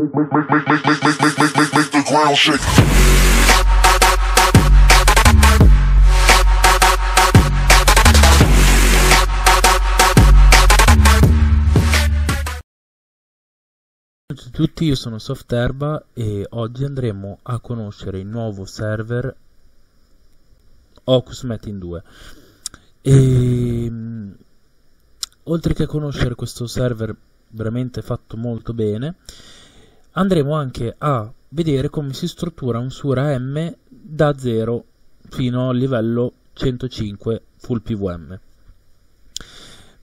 Ciao a tutti, io sono Softerba e oggi andremo a conoscere il nuovo server Ocus Met in 2. E, mm, oltre che a conoscere questo server veramente fatto molto bene, andremo anche a vedere come si struttura un Sura M da 0 fino al livello 105 full PVM.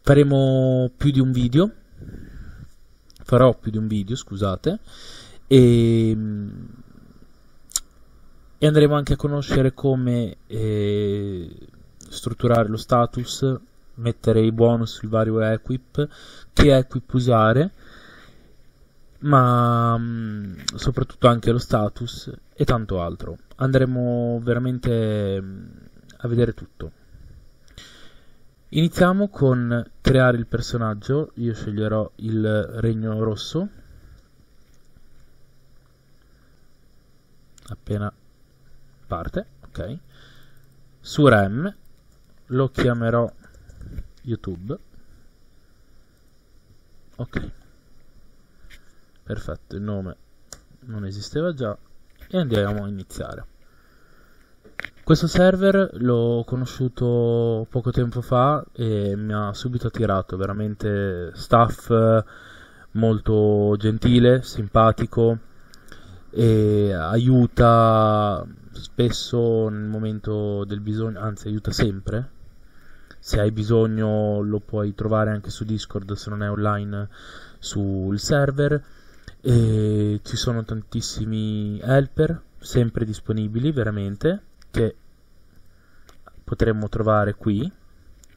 Faremo più di un video, farò più di un video, scusate, e, e andremo anche a conoscere come eh, strutturare lo status, mettere i bonus sui vari equip, che equip usare, ma mm, soprattutto anche lo status e tanto altro. Andremo veramente mm, a vedere tutto. Iniziamo con creare il personaggio, io sceglierò il regno rosso. Appena parte, ok. Su rem lo chiamerò YouTube. Ok perfetto il nome non esisteva già e andiamo a iniziare questo server l'ho conosciuto poco tempo fa e mi ha subito attirato veramente staff molto gentile simpatico e aiuta spesso nel momento del bisogno anzi aiuta sempre se hai bisogno lo puoi trovare anche su Discord se non è online sul server e ci sono tantissimi helper sempre disponibili veramente che potremmo trovare qui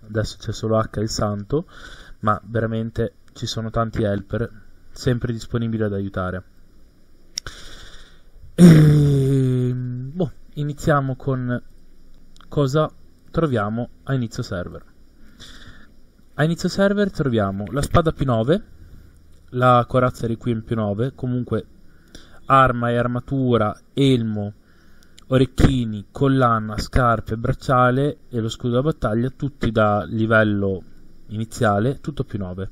adesso c'è solo H il santo ma veramente ci sono tanti helper sempre disponibili ad aiutare e, boh, iniziamo con cosa troviamo a inizio server a inizio server troviamo la spada P9 la corazza Requiem più 9, comunque arma e armatura, elmo, orecchini, collana, scarpe, bracciale e lo scudo da battaglia, tutti da livello iniziale, tutto più 9.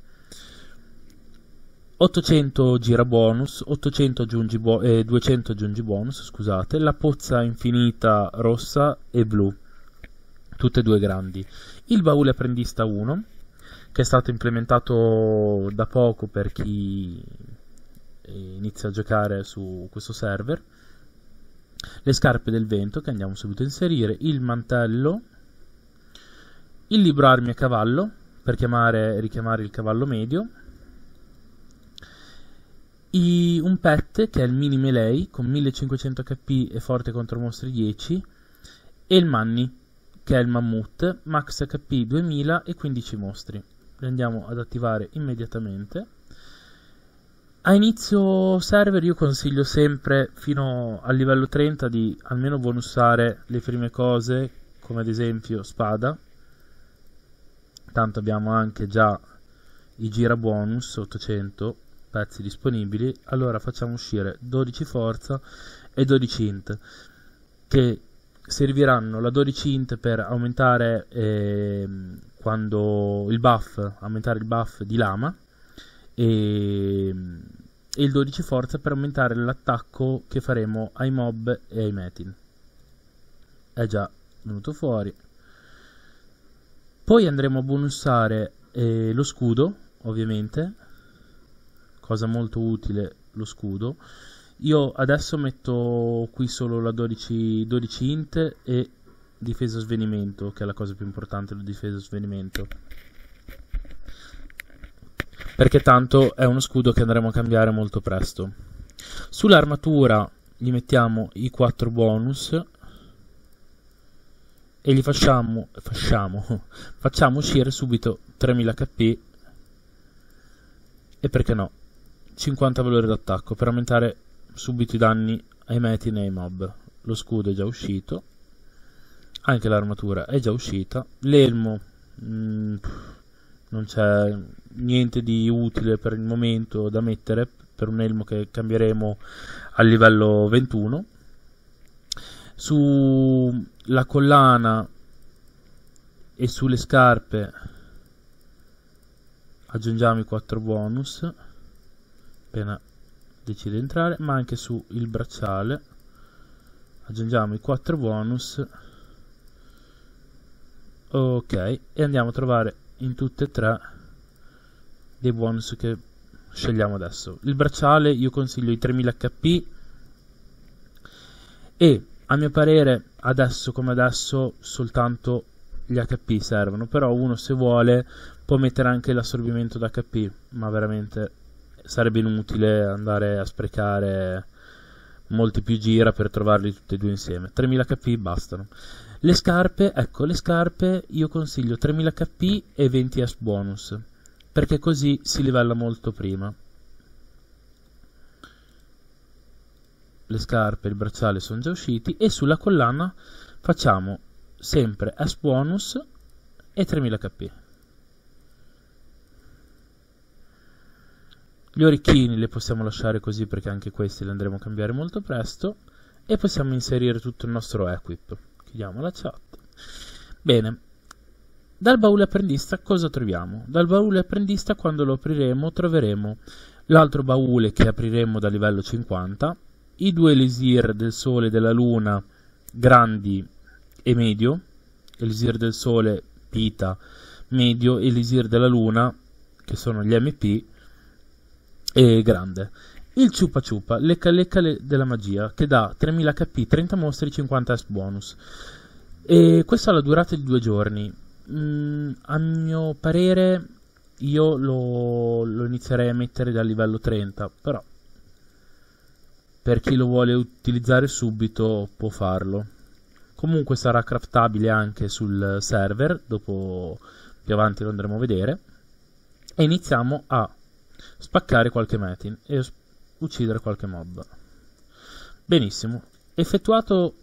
800 gira bonus, 800 aggiungi bo- eh, 200 aggiungi bonus, scusate, la pozza infinita rossa e blu, tutte e due grandi. Il baule apprendista 1, che è stato implementato da poco per chi inizia a giocare su questo server, le scarpe del vento che andiamo subito a inserire, il mantello, il libro armi a cavallo per chiamare, richiamare il cavallo medio, i, un pet che è il mini melee con 1500 HP e forte contro mostri 10 e il manny che è il mammut, max HP 2000 e 15 mostri le andiamo ad attivare immediatamente a inizio server io consiglio sempre fino al livello 30 di almeno bonusare le prime cose come ad esempio spada tanto abbiamo anche già i gira bonus 800 pezzi disponibili allora facciamo uscire 12 forza e 12 int che serviranno la 12 int per aumentare eh, quando il buff, aumentare il buff di lama e, e il 12 forza per aumentare l'attacco che faremo ai mob e ai metin. È già venuto fuori. Poi andremo a bonusare eh, lo scudo, ovviamente, cosa molto utile lo scudo. Io adesso metto qui solo la 12, 12 int e difesa svenimento, che è la cosa più importante, la difesa svenimento. Perché tanto è uno scudo che andremo a cambiare molto presto. Sull'armatura gli mettiamo i 4 bonus e gli facciamo, facciamo, facciamo uscire subito 3000 HP e perché no 50 valore d'attacco per aumentare subito i danni ai meti e ai mob. Lo scudo è già uscito anche l'armatura è già uscita l'elmo mm, non c'è niente di utile per il momento da mettere per un elmo che cambieremo al livello 21 sulla collana e sulle scarpe aggiungiamo i 4 bonus appena decide di entrare ma anche sul bracciale aggiungiamo i 4 bonus ok e andiamo a trovare in tutte e tre dei bonus che scegliamo adesso il bracciale io consiglio i 3000 HP e a mio parere adesso come adesso soltanto gli HP servono però uno se vuole può mettere anche l'assorbimento d'HP ma veramente sarebbe inutile andare a sprecare molti più gira per trovarli tutti e due insieme 3000 HP bastano le scarpe, ecco, le scarpe io consiglio 3000 KP e 20 S bonus, perché così si livella molto prima. Le scarpe e il bracciale sono già usciti e sulla collana facciamo sempre S bonus e 3000 KP. Gli orecchini li possiamo lasciare così perché anche questi li andremo a cambiare molto presto e possiamo inserire tutto il nostro equip. Chiudiamo la chat. Bene. Dal baule apprendista cosa troviamo? Dal baule apprendista quando lo apriremo troveremo l'altro baule che apriremo da livello 50, i due elisir del sole e della luna grandi e medio, elisir del sole pita, medio, elisir della luna che sono gli MP e grande il Ciupa Ciupa, lecca lecca della magia, che dà 3000 HP, 30 mostri, 50 S bonus. E questo ha la durata di due giorni. Mm, a mio parere, io lo, lo inizierei a mettere dal livello 30, però per chi lo vuole utilizzare subito può farlo. Comunque sarà craftabile anche sul server, dopo più avanti lo andremo a vedere. E iniziamo a spaccare qualche metin. E uccidere qualche mob. Benissimo, effettuato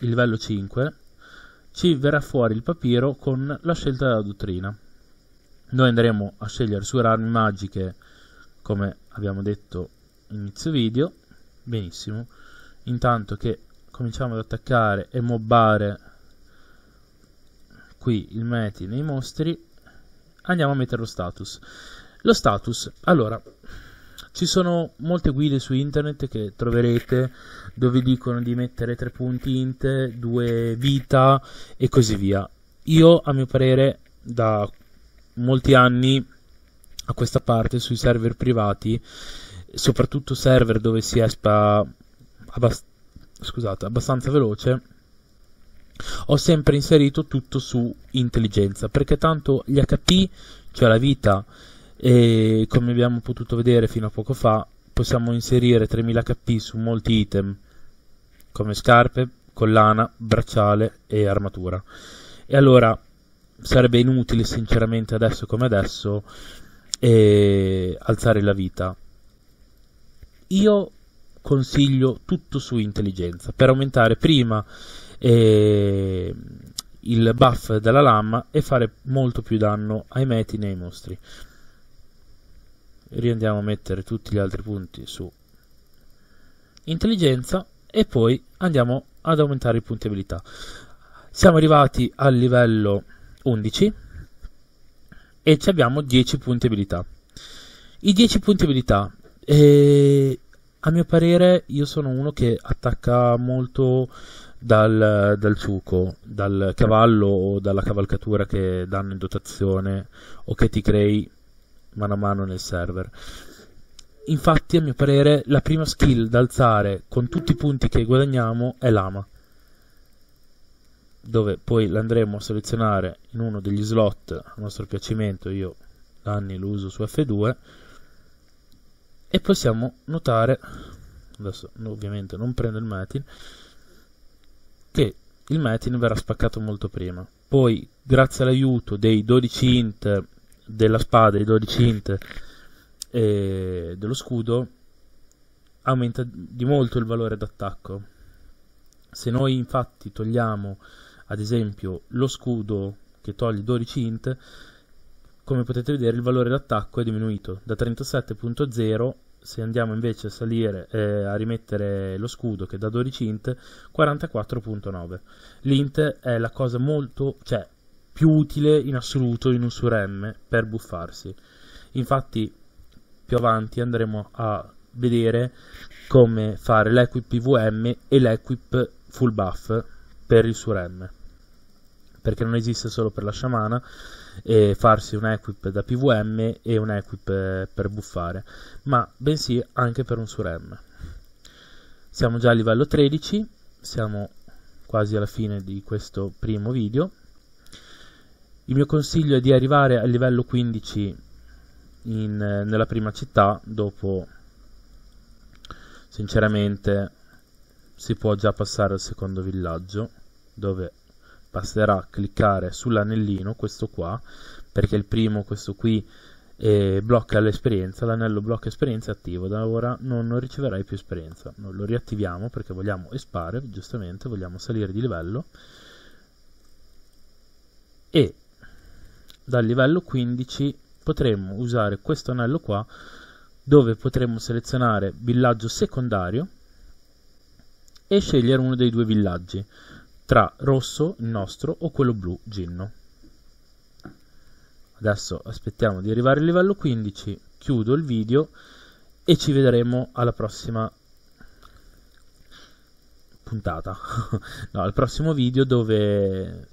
il livello 5 ci verrà fuori il papiro con la scelta della dottrina. Noi andremo a scegliere su armi magiche come abbiamo detto inizio video, benissimo, intanto che cominciamo ad attaccare e mobbare qui il meti nei mostri andiamo a mettere lo status lo status allora ci sono molte guide su internet che troverete dove dicono di mettere tre punti int, due vita e così via. Io, a mio parere, da molti anni a questa parte sui server privati, soprattutto server dove si espa abbast- scusate, abbastanza veloce, ho sempre inserito tutto su intelligenza perché tanto gli HP, cioè la vita e come abbiamo potuto vedere fino a poco fa possiamo inserire 3000 HP su molti item come scarpe, collana, bracciale e armatura e allora sarebbe inutile sinceramente adesso come adesso eh, alzare la vita io consiglio tutto su intelligenza per aumentare prima eh, il buff della lama e fare molto più danno ai meti e ai mostri riandiamo a mettere tutti gli altri punti su intelligenza e poi andiamo ad aumentare i punti abilità siamo arrivati al livello 11 e abbiamo 10 punti abilità i 10 punti abilità eh, a mio parere io sono uno che attacca molto dal, dal ciuco, dal cavallo o dalla cavalcatura che danno in dotazione o che ti crei mano a mano nel server. Infatti, a mio parere, la prima skill da alzare con tutti i punti che guadagniamo è l'ama, dove poi l'andremo a selezionare in uno degli slot a nostro piacimento. Io da anni lo uso su F2 e possiamo notare adesso ovviamente non prendo il metin che il metin verrà spaccato molto prima poi grazie all'aiuto dei 12 int della spada, i 12 int e dello scudo aumenta di molto il valore d'attacco. Se noi infatti togliamo ad esempio lo scudo che toglie 12 int, come potete vedere il valore d'attacco è diminuito da 37.0 se andiamo invece a salire eh, a rimettere lo scudo che da 12 int 44.9 l'int è la cosa molto cioè più utile in assoluto in un surm per buffarsi. Infatti, più avanti andremo a vedere come fare l'equip PVM e l'equip full buff per il surm perché non esiste solo per la sciamana e farsi un equip da PVM e un equip eh, per buffare, ma bensì anche per un surem. Siamo già a livello 13, siamo quasi alla fine di questo primo video. Il mio consiglio è di arrivare al livello 15 in, eh, nella prima città, dopo sinceramente si può già passare al secondo villaggio, dove basterà cliccare sull'anellino, questo qua, perché il primo, questo qui, eh, blocca l'esperienza, l'anello blocca esperienza è attivo, da ora non, non riceverai più esperienza. Non lo riattiviamo perché vogliamo espare, giustamente, vogliamo salire di livello. E dal livello 15 potremmo usare questo anello qua dove potremmo selezionare villaggio secondario e scegliere uno dei due villaggi tra rosso, il nostro, o quello blu, ginno. Adesso aspettiamo di arrivare al livello 15, chiudo il video e ci vedremo alla prossima puntata, no, al prossimo video dove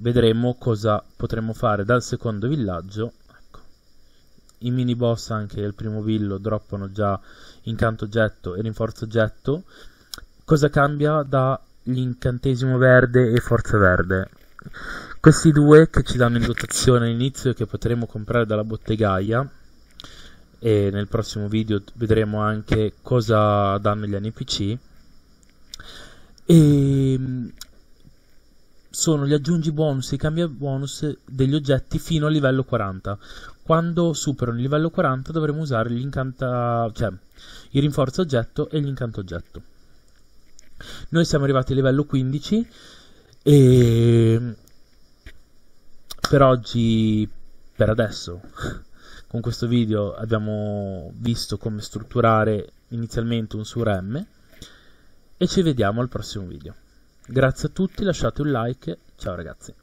vedremo cosa potremo fare dal secondo villaggio ecco. i mini boss anche del primo villo droppano già incanto oggetto e rinforzo oggetto cosa cambia dall'incantesimo verde e forza verde questi due che ci danno in dotazione all'inizio e che potremo comprare dalla bottegaia e nel prossimo video vedremo anche cosa danno gli NPC e ehm, sono gli aggiungi bonus e i cambia bonus degli oggetti fino al livello 40. Quando superano il livello 40 dovremo usare l'incanta, cioè il rinforzo oggetto e l'incanto oggetto. Noi siamo arrivati al livello 15 e per oggi, per adesso, con questo video abbiamo visto come strutturare inizialmente un surm e ci vediamo al prossimo video. Grazie a tutti, lasciate un like, ciao ragazzi.